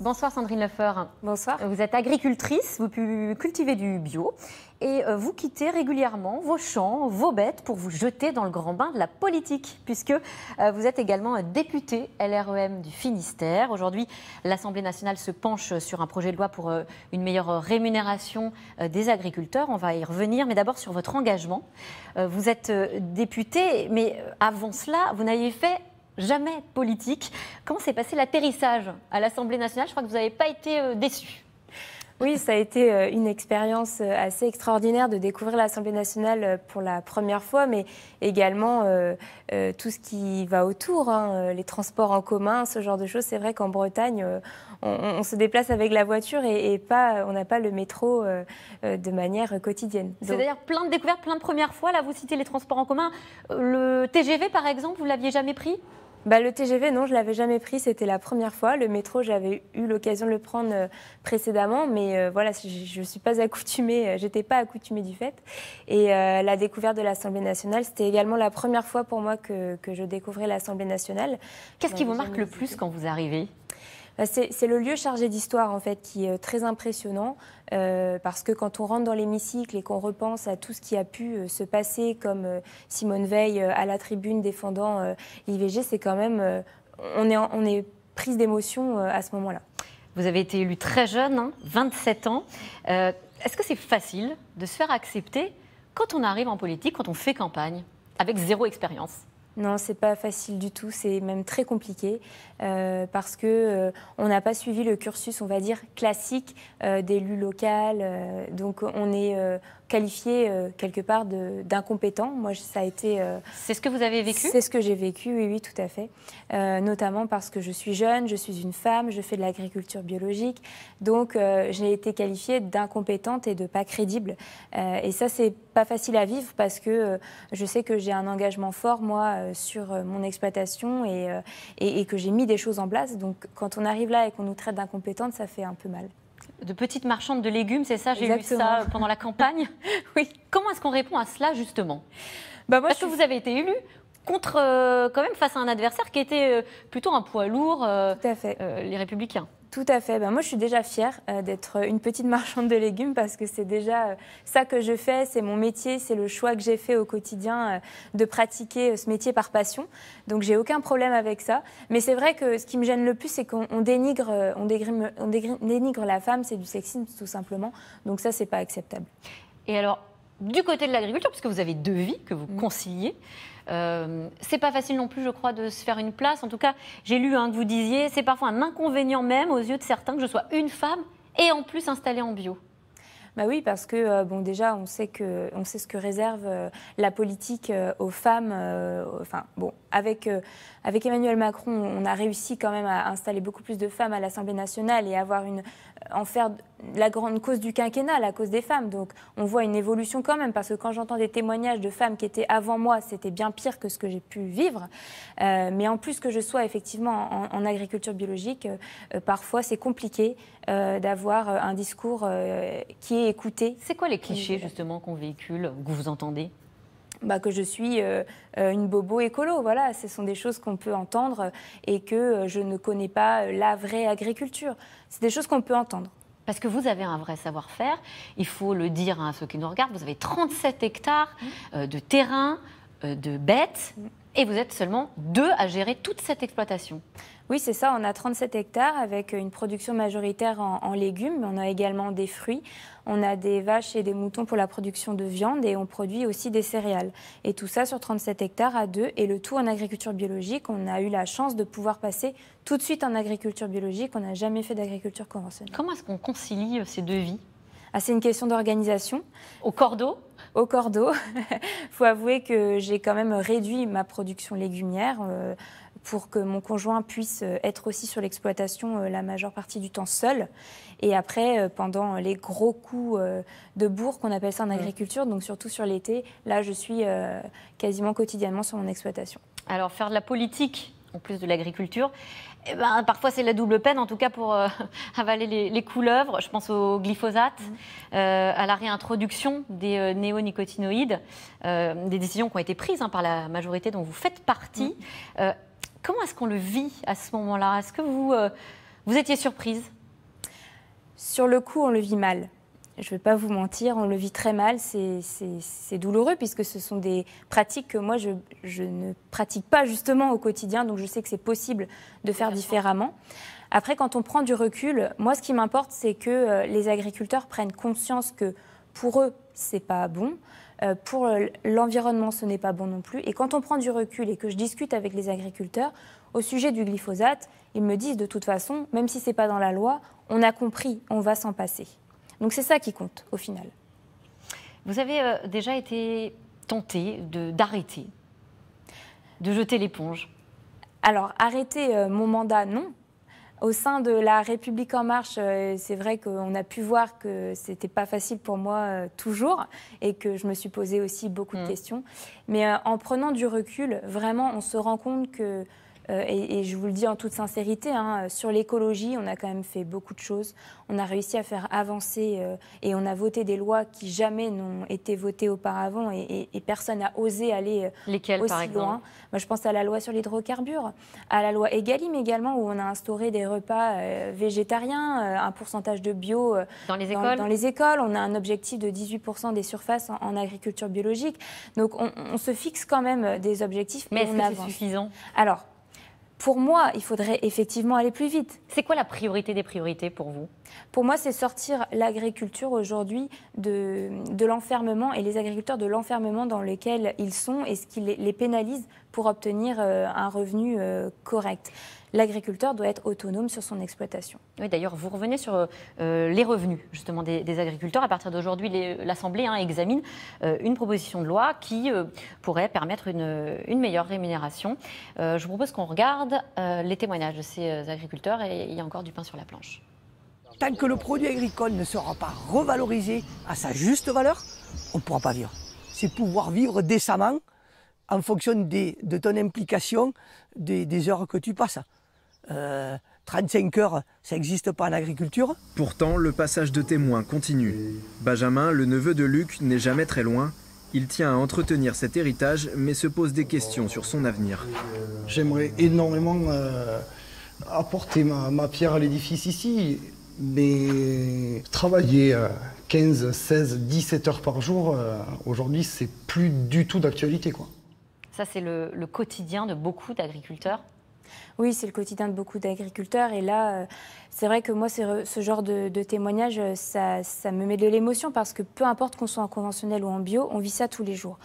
Bonsoir Sandrine Lefeur. Bonsoir. Vous êtes agricultrice, vous cultivez du bio et euh, vous quittez régulièrement vos champs, vos bêtes pour vous jeter dans le grand bain de la politique puisque euh, vous êtes également euh, députée LREM du Finistère. Aujourd'hui, l'Assemblée nationale se penche sur un projet de loi pour une meilleure rémunération des agriculteurs. On va y revenir, mais d'abord sur votre engagement. Vous êtes députée, mais avant cela, vous n'aviez fait jamais politique. Comment s'est passé l'atterrissage à l'Assemblée nationale Je crois que vous n'avez pas été euh, déçu. Oui, ça a été euh, une expérience euh, assez extraordinaire de découvrir l'Assemblée nationale pour la première fois, mais également tout ce qui va autour, hein, les transports en commun, ce genre de choses. C'est vrai qu'en Bretagne, on, se déplace avec la voiture et, et pas, on n'a pas le métro de manière quotidienne. C'est d'ailleurs plein de découvertes, plein de premières fois. Là, vous citez les transports en commun. Le TGV, par exemple, vous l'aviez jamais pris bah, le TGV, non, je l'avais jamais pris, c'était la première fois. Le métro, j'avais eu l'occasion de le prendre euh, précédemment, mais euh, voilà, je ne suis pas accoutumée, euh, j'étais pas accoutumée du fait. Et la découverte de l'Assemblée nationale, c'était également la première fois pour moi que je découvrais l'Assemblée nationale. Qu'est-ce qui vous marque le plus quand vous arrivez euh, c'est le lieu chargé d'histoire en fait qui est euh, très impressionnant euh, parce que quand on rentre dans l'hémicycle et qu'on repense à tout ce qui a pu se passer comme Simone Veil à la tribune défendant l'IVG, c'est quand même on est prise d'émotion à ce moment-là. Vous avez été élu très jeune, 27 hein, ans. Est-ce que c'est facile de se faire accepter quand on arrive en politique, quand on fait campagne, avec zéro expérience non, c'est pas facile du tout. C'est même très compliqué euh, parce que euh, on n'a pas suivi le cursus, on va dire classique euh, d'élu local. Euh, donc on est qualifié quelque part d'incompétent. Moi, ça a été. c'est ce que vous avez vécu. C'est ce que j'ai vécu. Oui, oui, tout à fait. notamment parce que je suis jeune, je suis une femme, je fais de l'agriculture biologique. Donc j'ai été qualifiée d'incompétente et de pas crédible. et ça, c'est pas facile à vivre parce que je sais que j'ai un engagement fort, moi euh, sur euh, mon exploitation euh, et, que j'ai mis des choses en place. Donc quand on arrive là et qu'on nous traite d'incompétentes, ça fait un peu mal de petites marchandes de légumes, c'est ça J'ai vu ça pendant la campagne. oui. Comment est-ce qu'on répond à cela justement bah, Parce que vous avez été élu contre, quand même, face à un adversaire qui était plutôt un poids lourd, les Républicains. Tout à fait. Ben moi, je suis déjà fière euh, d'être euh, une petite marchande de légumes parce que c'est déjà euh, ça que je fais, c'est mon métier, c'est le choix que j'ai fait au quotidien de pratiquer ce métier par passion. Donc, j'ai aucun problème avec ça. Mais c'est vrai que ce qui me gêne le plus, c'est qu'on dénigre, on dénigre, on dénigre la femme, c'est du sexisme tout simplement. Donc ça, c'est pas acceptable. Et alors, du côté de l'agriculture, puisque vous avez deux vies que vous mm. conciliez. Euh, c'est pas facile non plus, je crois, de se faire une place. En tout cas, j'ai lu un hein, que vous disiez, c'est parfois un inconvénient même aux yeux de certains que je sois une femme et en plus installée en bio. Bah oui, parce que euh, bon, déjà, on sait que on sait ce que réserve euh, la politique euh, aux femmes. enfin, bon, euh, avec, Emmanuel Macron, on a réussi quand même à installer beaucoup plus de femmes à l'Assemblée nationale et avoir une, en faire la grande cause du quinquennat, la cause des femmes. Donc on voit une évolution quand même, parce que quand j'entends des témoignages de femmes qui étaient avant moi, c'était bien pire que ce que j'ai pu vivre. Euh, mais en plus que je sois effectivement en, agriculture biologique, euh, parfois c'est compliqué d'avoir un discours qui est écouté. C'est quoi les clichés justement qu'on véhicule, que vous entendez bah, que je suis euh, euh, une bobo écolo. Voilà, ce sont des choses qu'on peut entendre et que euh, je ne connais pas la vraie agriculture. C'est des choses qu'on peut entendre. Parce que vous avez un vrai savoir-faire. Il faut le dire à ceux qui nous regardent. Vous avez 37 hectares mmh. de terrain, de bêtes. Mmh et vous êtes seulement deux à gérer toute cette exploitation. Oui, c'est ça. On a 37 hectares avec une production majoritaire en, légumes, mais on a également des fruits. On a des vaches et des moutons pour la production de viande et on produit aussi des céréales. Et tout ça sur 37 hectares à deux. Et le tout en agriculture biologique. On a eu la chance de pouvoir passer tout de suite en agriculture biologique. On n'a jamais fait d'agriculture conventionnelle. Comment est-ce qu'on concilie euh, ces deux vies ah, c'est une question d'organisation. Au cordeau au cordeau. faut avouer que j'ai quand même réduit ma production légumière euh, pour que mon conjoint puisse euh, être aussi sur l'exploitation euh, la majeure partie du temps seul. Et après, pendant les gros coups de bourg, qu'on appelle ça en mmh. agriculture, donc surtout sur l'été, là, je suis quasiment quotidiennement sur mon exploitation. Alors, faire de la politique en plus de l'agriculture, eh ben, parfois, c'est la double peine, en tout cas pour euh, avaler les, couleuvres. Je pense au glyphosate, mm. euh, à la réintroduction des euh, néonicotinoïdes, des décisions qui ont été prises hein, par la majorité dont vous faites partie. Mm. comment est-ce qu'on le vit à ce moment-là Est-ce que vous, vous étiez surprise Sur le coup, on le vit mal je ne vais pas vous mentir, on le vit très mal, c'est douloureux puisque ce sont des pratiques que moi je, ne pratique pas justement au quotidien, donc je sais que c'est possible de faire différemment. Après, quand on prend du recul, moi ce qui m'importe, c'est que euh, les agriculteurs prennent conscience que pour eux, ce n'est pas bon. Euh, pour euh, l'environnement, ce n'est pas bon non plus. Et quand on prend du recul et que je discute avec les agriculteurs au sujet du glyphosate, ils me disent de toute façon, même si ce n'est pas dans la loi, on a compris, on va s'en passer. Donc c'est ça qui compte au final. Vous avez euh, déjà été tenté d'arrêter, de, jeter l'éponge Alors arrêter euh, mon mandat, non. Au sein de la République en marche, euh, c'est vrai qu'on a pu voir que ce n'était pas facile pour moi toujours et que je me suis posé aussi beaucoup de mm. questions. Mais en prenant du recul, vraiment, on se rend compte que euh, et, je vous le dis en toute sincérité, hein, sur l'écologie, on a quand même fait beaucoup de choses. On a réussi à faire avancer euh, et on a voté des lois qui jamais n'ont été votées auparavant et, personne n'a osé aller euh, aussi loin. Moi, je pense à la loi sur l'hydrocarbure, à la loi Egalim également, où on a instauré des repas végétariens, un pourcentage de bio dans les écoles. Dans, les écoles. On a un objectif de 18% des surfaces en, agriculture biologique. Donc, on, se fixe quand même des objectifs. Mais est-ce que c'est suffisant Alors, pour moi, il faudrait effectivement aller plus vite. C'est quoi la priorité des priorités pour vous Pour moi, c'est sortir l'agriculture aujourd'hui de, l'enfermement et les agriculteurs de l'enfermement dans lequel ils sont et ce qui les, les pénalise pour obtenir euh, un revenu euh, correct l'agriculteur doit être autonome sur son exploitation. Oui, d'ailleurs, vous revenez sur euh, les revenus justement des, agriculteurs. À partir d'aujourd'hui, l'Assemblée hein, examine euh, une proposition de loi qui euh, pourrait permettre une, meilleure rémunération. je vous propose qu'on regarde les témoignages de ces agriculteurs et il y a encore du pain sur la planche. Tant que le produit agricole ne sera pas revalorisé à sa juste valeur, on ne pourra pas vivre. C'est pouvoir vivre décemment en fonction de ton implication des heures que tu passes. 35 euh, heures, ça n'existe pas en agriculture. Pourtant, le passage de témoins continue. Benjamin, le neveu de Luc, n'est jamais très loin. Il tient à entretenir cet héritage, mais se pose des questions sur son avenir. J'aimerais énormément euh, apporter ma, pierre à l'édifice ici, mais travailler 15, 16, 17 heures par jour, euh, aujourd'hui, c'est plus du tout d'actualité. Ça, c'est le quotidien de beaucoup d'agriculteurs oui, c'est le quotidien de beaucoup d'agriculteurs. Et là, euh, c'est vrai que moi, ce genre de, témoignage, euh, ça, me met de l'émotion parce que peu importe qu'on soit en conventionnel ou en bio, on vit ça tous les jours.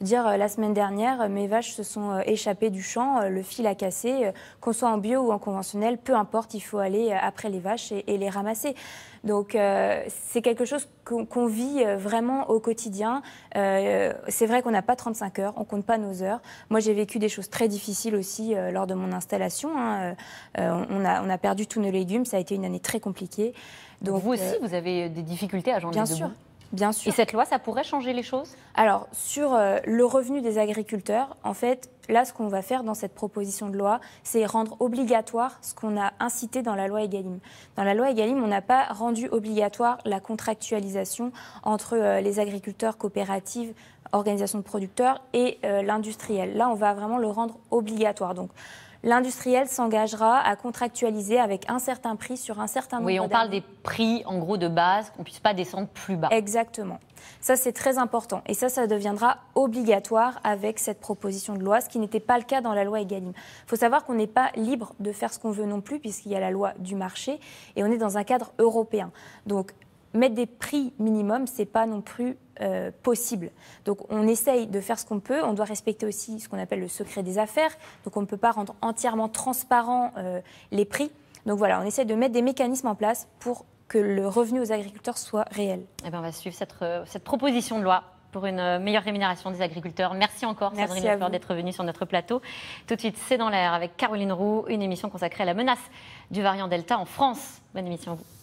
Dire euh, la semaine dernière, euh, mes vaches se sont échappées du champ, le fil a cassé, qu'on soit en bio ou en conventionnel, peu importe, il faut aller après les vaches et, les ramasser. Donc c'est quelque chose qu'on vit vraiment au quotidien. c'est vrai qu'on n'a pas 35 heures, on compte pas nos heures. Moi, j'ai vécu des choses très difficiles aussi lors de mon installation. Hein, on, a, on a perdu tous nos légumes, ça a été une année très compliquée. Donc, vous aussi, euh, vous avez euh, des difficultés à gérer. Bien sûr. Bien sûr. Et cette loi, ça pourrait changer les choses Alors, sur euh, le revenu des agriculteurs, en fait, là, ce qu'on va faire dans cette proposition de loi, c'est rendre obligatoire ce qu'on a incité dans la loi Egalim. Dans la loi Egalim, on n'a pas rendu obligatoire la contractualisation entre les agriculteurs coopératives organisation de producteurs et euh, l'industriel. Là, on va vraiment le rendre obligatoire. Donc, L'industriel s'engagera à contractualiser avec un certain prix sur un certain nombre Oui, on parle des prix en gros de base, qu'on ne puisse pas descendre plus bas. Exactement. Ça, c'est très important. Et ça, ça deviendra obligatoire avec cette proposition de loi, ce qui n'était pas le cas dans la loi Egalim. Il faut savoir qu'on n'est pas libre de faire ce qu'on veut non plus, puisqu'il y a la loi du marché, et on est dans un cadre européen. Donc, mettre des prix minimums, c'est pas non plus euh, possible. Donc on essaye de faire ce qu'on peut. On doit respecter aussi ce qu'on appelle le secret des affaires. Donc on ne peut pas rendre entièrement transparent euh, les prix. Donc voilà, on essaye de mettre des mécanismes en place pour que le revenu aux agriculteurs soit réel. Et eh bien on va suivre cette, euh, cette proposition de loi pour une meilleure rémunération des agriculteurs. Merci encore Sandrine d'être venue sur notre plateau. Tout de suite, c'est dans l'air avec Caroline Roux, une émission consacrée à la menace du variant Delta en France. Bonne émission à vous.